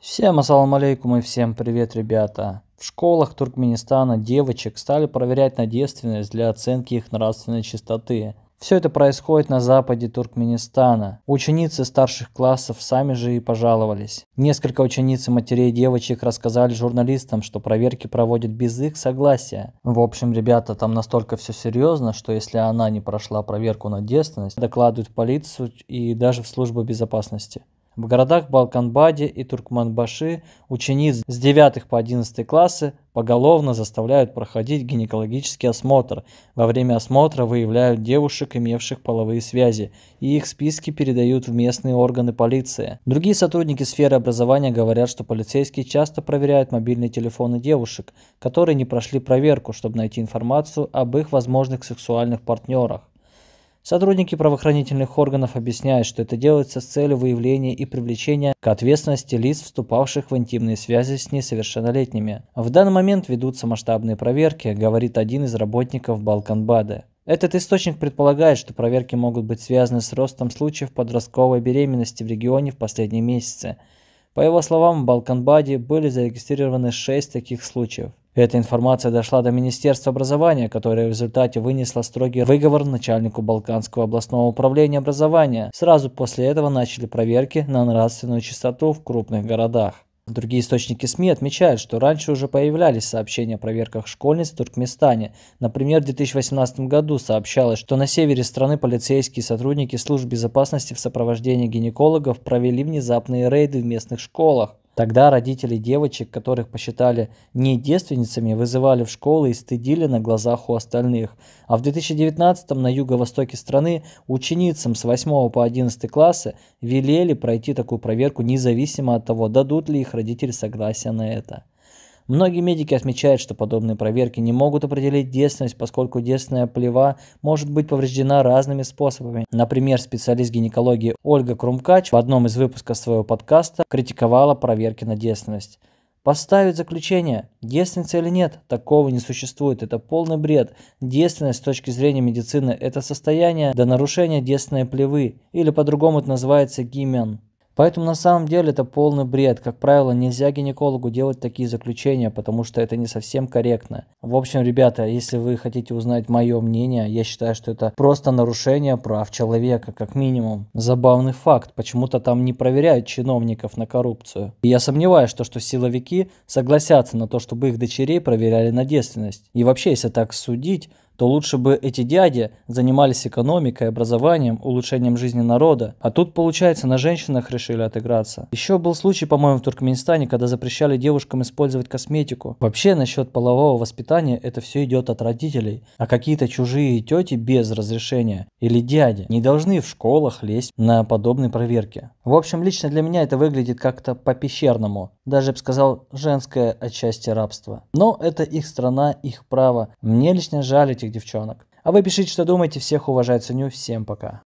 Всем ассаламу алейкум и всем привет, ребята. В школах Туркменистана девочек стали проверять на девственность для оценки их нравственной чистоты. Все это происходит на западе Туркменистана. Ученицы старших классов сами же и пожаловались. Несколько учениц и матерей девочек рассказали журналистам, что проверки проводят без их согласия. В общем, ребята, там настолько все серьезно, что если она не прошла проверку на девственность, докладывают в полицию и даже в службу безопасности. В городах Балканбаде и Туркманбаши учениц с 9 по 11 классы поголовно заставляют проходить гинекологический осмотр. Во время осмотра выявляют девушек, имевших половые связи, и их списки передают в местные органы полиции. Другие сотрудники сферы образования говорят, что полицейские часто проверяют мобильные телефоны девушек, которые не прошли проверку, чтобы найти информацию об их возможных сексуальных партнерах. Сотрудники правоохранительных органов объясняют, что это делается с целью выявления и привлечения к ответственности лиц, вступавших в интимные связи с несовершеннолетними. В данный момент ведутся масштабные проверки, говорит один из работников Балканбады. Этот источник предполагает, что проверки могут быть связаны с ростом случаев подростковой беременности в регионе в последние месяцы. По его словам, в Балканбаде были зарегистрированы 6 таких случаев. Эта информация дошла до Министерства образования, которое в результате вынесло строгий выговор начальнику Балканского областного управления образования. Сразу после этого начали проверки на нравственную чистоту в крупных городах. Другие источники СМИ отмечают, что раньше уже появлялись сообщения о проверках школьниц в Туркменистане. Например, в 2018 году сообщалось, что на севере страны полицейские сотрудники служб безопасности в сопровождении гинекологов провели внезапные рейды в местных школах. Тогда родители девочек, которых посчитали не девственницами, вызывали в школы и стыдили на глазах у остальных. А в 2019-м на юго-востоке страны ученицам с 8 по 11 классы велели пройти такую проверку независимо от того, дадут ли их родители согласие на это. Многие медики отмечают, что подобные проверки не могут определить девственность, поскольку девственная плева может быть повреждена разными способами. Например, специалист гинекологии Ольга Крумкач в одном из выпусков своего подкаста критиковала проверки на девственность. Поставить заключение, девственница или нет, такого не существует, это полный бред. Девственность с точки зрения медицины – это состояние до нарушения девственной плевы, или по-другому это называется гимен. Поэтому на самом деле это полный бред. Как правило, нельзя гинекологу делать такие заключения, потому что это не совсем корректно. В общем, ребята, если вы хотите узнать мое мнение, я считаю, что это просто нарушение прав человека, как минимум. Забавный факт, почему-то там не проверяют чиновников на коррупцию. И я сомневаюсь, что, что силовики согласятся на то, чтобы их дочерей проверяли на девственность. И вообще, если так судить, то лучше бы эти дяди занимались экономикой, образованием, улучшением жизни народа. А тут, получается, на женщинах решили отыграться. Еще был случай, по-моему, в Туркменистане, когда запрещали девушкам использовать косметику. Вообще, насчет полового воспитания это все идет от родителей. А какие-то чужие тети без разрешения или дяди не должны в школах лезть на подобные проверки. В общем, лично для меня это выглядит как-то по-пещерному. Даже, я бы сказал, женское отчасти рабство. Но это их страна, их право. Мне лично жаль этих девчонок. А вы пишите, что думаете. Всех уважаю, ценю. Всем пока.